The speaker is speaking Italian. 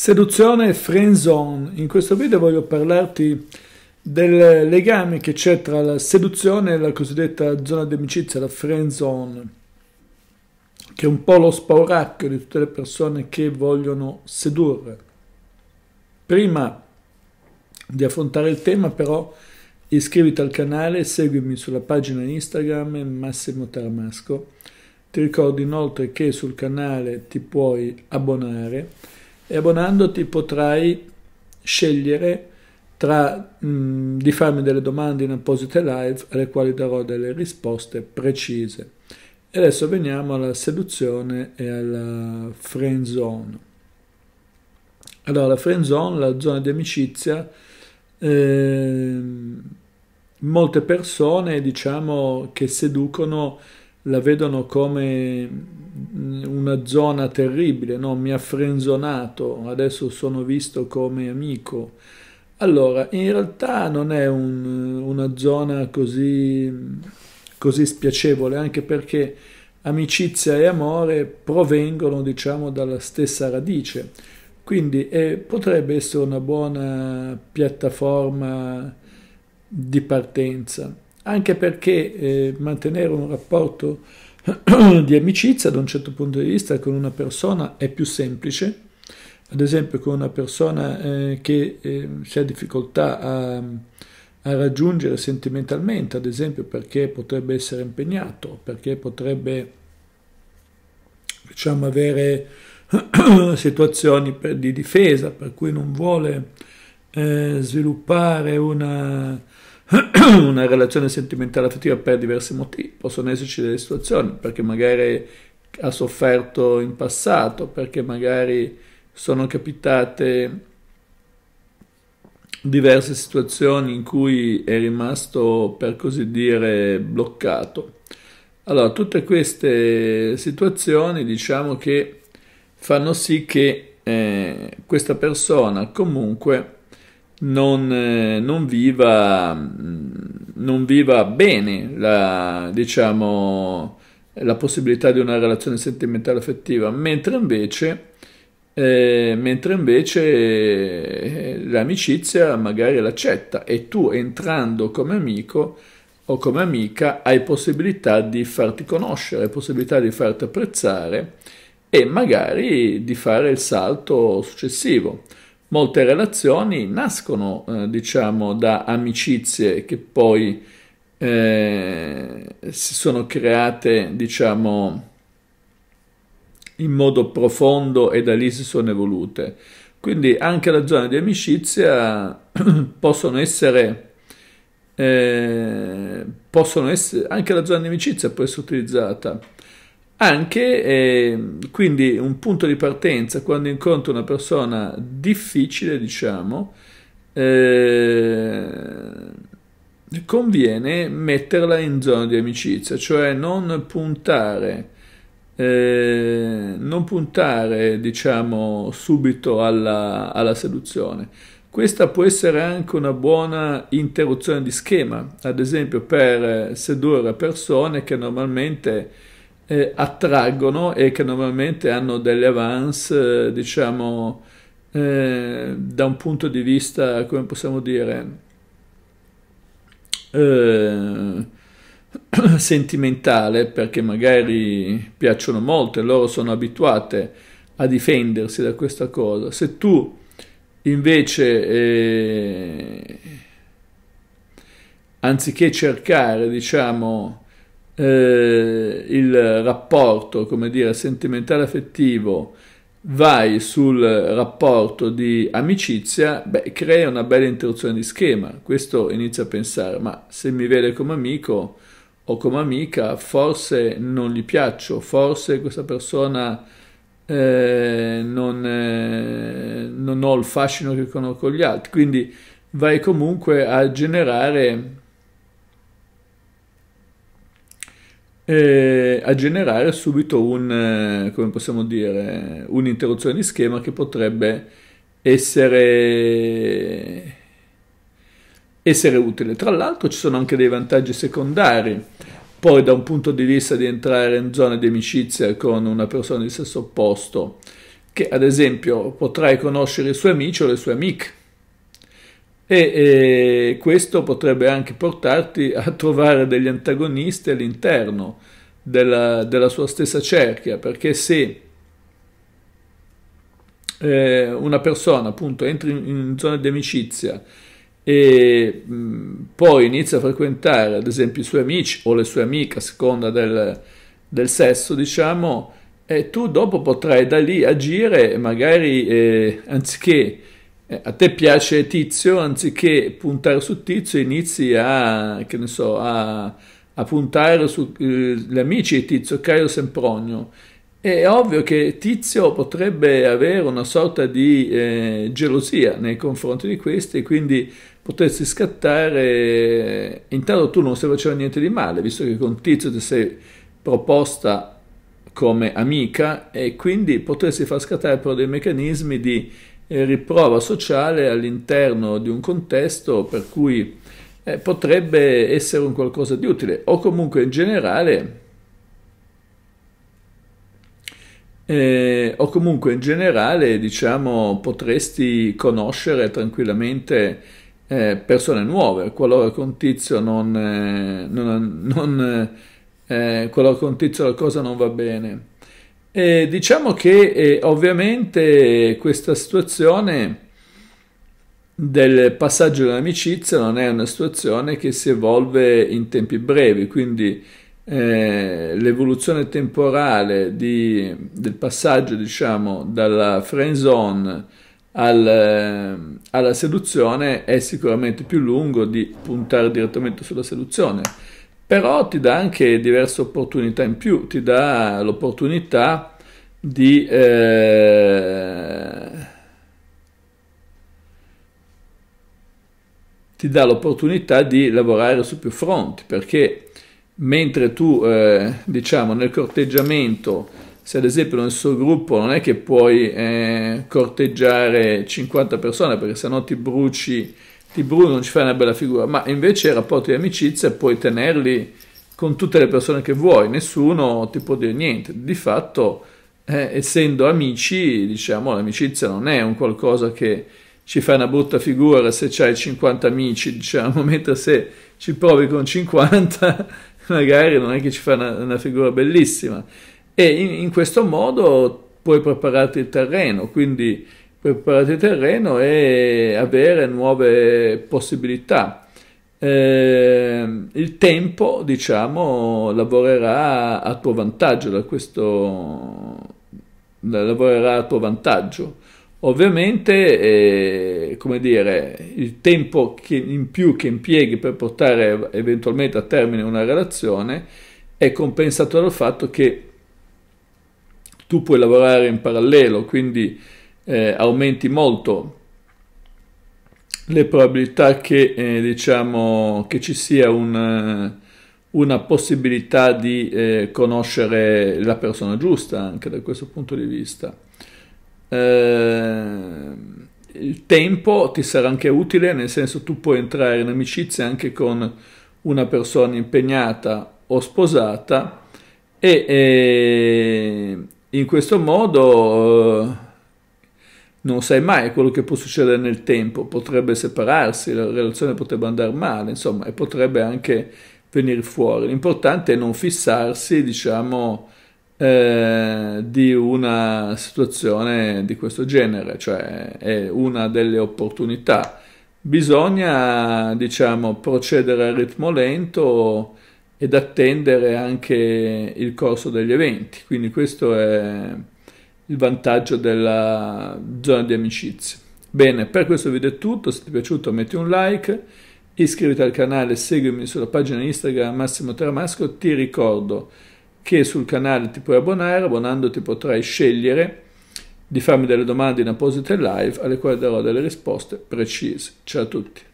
Seduzione e friend zone. In questo video voglio parlarti del legame che c'è tra la seduzione e la cosiddetta zona di amicizia, la friend zone, che è un po' lo spauracchio di tutte le persone che vogliono sedurre. Prima di affrontare il tema però iscriviti al canale, seguimi sulla pagina Instagram Massimo Taramasco. Ti ricordo inoltre che sul canale ti puoi abbonare e abbonandoti potrai scegliere tra mh, mm, di farmi delle domande in apposite live alle quali darò delle risposte precise. E adesso veniamo alla seduzione e alla friend zone. Allora, la friend zone, la zona di amicizia, eh, molte persone diciamo che seducono la vedono come una zona terribile, no? mi ha frenzonato, adesso sono visto come amico. Allora, in realtà non è un, una zona così, così spiacevole, anche perché amicizia e amore provengono, diciamo, dalla stessa radice. Quindi eh, potrebbe essere una buona piattaforma di partenza anche perché eh, mantenere un rapporto di amicizia da un certo punto di vista con una persona è più semplice, ad esempio con una persona eh, che eh, si ha difficoltà a, a, raggiungere sentimentalmente, ad esempio perché potrebbe essere impegnato, perché potrebbe diciamo, avere situazioni per, di difesa, per cui non vuole eh, sviluppare una una relazione sentimentale affettiva per diversi motivi, possono esserci delle situazioni, perché magari ha sofferto in passato, perché magari sono capitate diverse situazioni in cui è rimasto, per così dire, bloccato. Allora, tutte queste situazioni diciamo che fanno sì che eh, questa persona comunque non, eh, non, viva, mm, non viva bene la, diciamo, la possibilità di una relazione sentimentale affettiva, mentre invece, eh, mentre invece eh, l'amicizia magari l'accetta e tu entrando come amico o come amica hai possibilità di farti conoscere, hai possibilità di farti apprezzare e magari di fare il salto successivo molte relazioni nascono, eh, diciamo, da amicizie che poi eh, si sono create, diciamo, in modo profondo e da lì si sono evolute. Quindi anche la zona di amicizia possono essere, eh, possono essere, anche la zona di amicizia può essere utilizzata anche eh, quindi un punto di partenza quando incontro una persona difficile, diciamo, eh, conviene metterla in zona di amicizia, cioè non puntare, eh, non puntare diciamo, subito alla, alla seduzione. Questa può essere anche una buona interruzione di schema, ad esempio per sedurre persone che normalmente eh, attraggono e che normalmente hanno delle avance, eh, diciamo, eh, da un punto di vista, come possiamo dire, eh, sentimentale, perché magari piacciono molto e loro sono abituate a difendersi da questa cosa. Se tu invece eh, anziché cercare, diciamo, eh, il rapporto, come dire, sentimentale affettivo vai sul rapporto di amicizia, beh, crea una bella interruzione di schema. Questo inizia a pensare, ma se mi vede come amico o come amica, forse non gli piaccio, forse questa persona eh, non, eh, non ho il fascino che conosco gli altri. Quindi vai comunque a generare eh, a generare subito un, eh, come possiamo dire, un'interruzione di schema che potrebbe essere, essere utile. Tra l'altro ci sono anche dei vantaggi secondari. Poi da un punto di vista di entrare in zone di amicizia con una persona di sesso opposto, che ad esempio potrai conoscere i suoi amici o le sue amiche, e, e questo potrebbe anche portarti a trovare degli antagonisti all'interno della, della sua stessa cerchia, perché se eh, una persona appunto entra in, in zona di amicizia e mh, poi inizia a frequentare ad esempio i suoi amici o le sue amiche a seconda del, del sesso diciamo e tu dopo potrai da lì agire e magari eh, anziché eh, a te piace Tizio, anziché puntare su Tizio inizi a, che ne so, a, a puntare sugli eh, amici di Tizio, Caio Sempronio. È ovvio che Tizio potrebbe avere una sorta di eh, gelosia nei confronti di questi, quindi potresti scattare. Eh, intanto tu non stai facendo niente di male, visto che con Tizio ti sei proposta come amica e quindi potersi far scattare però dei meccanismi di eh, riprova sociale all'interno di un contesto per cui eh, potrebbe essere un qualcosa di utile o comunque in generale eh, o comunque in generale diciamo potresti conoscere tranquillamente eh, persone nuove qualora con tizio non, eh, non, non eh, con la contizia la cosa non va bene. E diciamo che eh, ovviamente questa situazione del passaggio dell'amicizia non è una situazione che si evolve in tempi brevi, quindi eh, l'evoluzione temporale di, del passaggio diciamo dalla friend zone al, eh, alla seduzione è sicuramente più lungo di puntare direttamente sulla seduzione però ti dà anche diverse opportunità in più, ti dà l'opportunità di, eh, ti dà l'opportunità di lavorare su più fronti, perché mentre tu, eh, diciamo, nel corteggiamento, se ad esempio nel suo gruppo non è che puoi eh, corteggiare 50 persone, perché sennò ti bruci di Bruno non ci fai una bella figura, ma invece i rapporti di amicizia puoi tenerli con tutte le persone che vuoi, nessuno ti può dire niente. Di fatto, eh, essendo amici, diciamo, l'amicizia non è un qualcosa che ci fa una brutta figura se hai 50 amici, diciamo, mentre se ci provi con 50 magari non è che ci fa una, una figura bellissima. E in, in questo modo puoi prepararti il terreno, quindi preparati il terreno e avere nuove possibilità. Eh, il tempo, diciamo, lavorerà a tuo vantaggio da questo lavorerà a tuo vantaggio. Ovviamente, eh, come dire, il tempo che, in più che impieghi per portare eventualmente a termine una relazione è compensato dal fatto che tu puoi lavorare in parallelo, quindi eh, aumenti molto le probabilità che, eh, diciamo, che ci sia un, eh, una possibilità di eh, conoscere la persona giusta anche da questo punto di vista. Eh, il tempo ti sarà anche utile, nel senso tu puoi entrare in amicizia anche con una persona impegnata o sposata e eh, in questo modo non sai mai quello che può succedere nel tempo, potrebbe separarsi, la relazione potrebbe andare male, insomma, e potrebbe anche venire fuori. L'importante è non fissarsi, diciamo, eh, di una situazione di questo genere, cioè è una delle opportunità. Bisogna, diciamo, procedere a ritmo lento ed attendere anche il corso degli eventi, quindi questo è il vantaggio della zona di amicizia. Bene, per questo video è tutto, se ti è piaciuto metti un like, iscriviti al canale, seguimi sulla pagina Instagram Massimo Teramasco, ti ricordo che sul canale ti puoi abbonare, abbonandoti potrai scegliere di farmi delle domande in apposite live alle quali darò delle risposte precise. Ciao a tutti!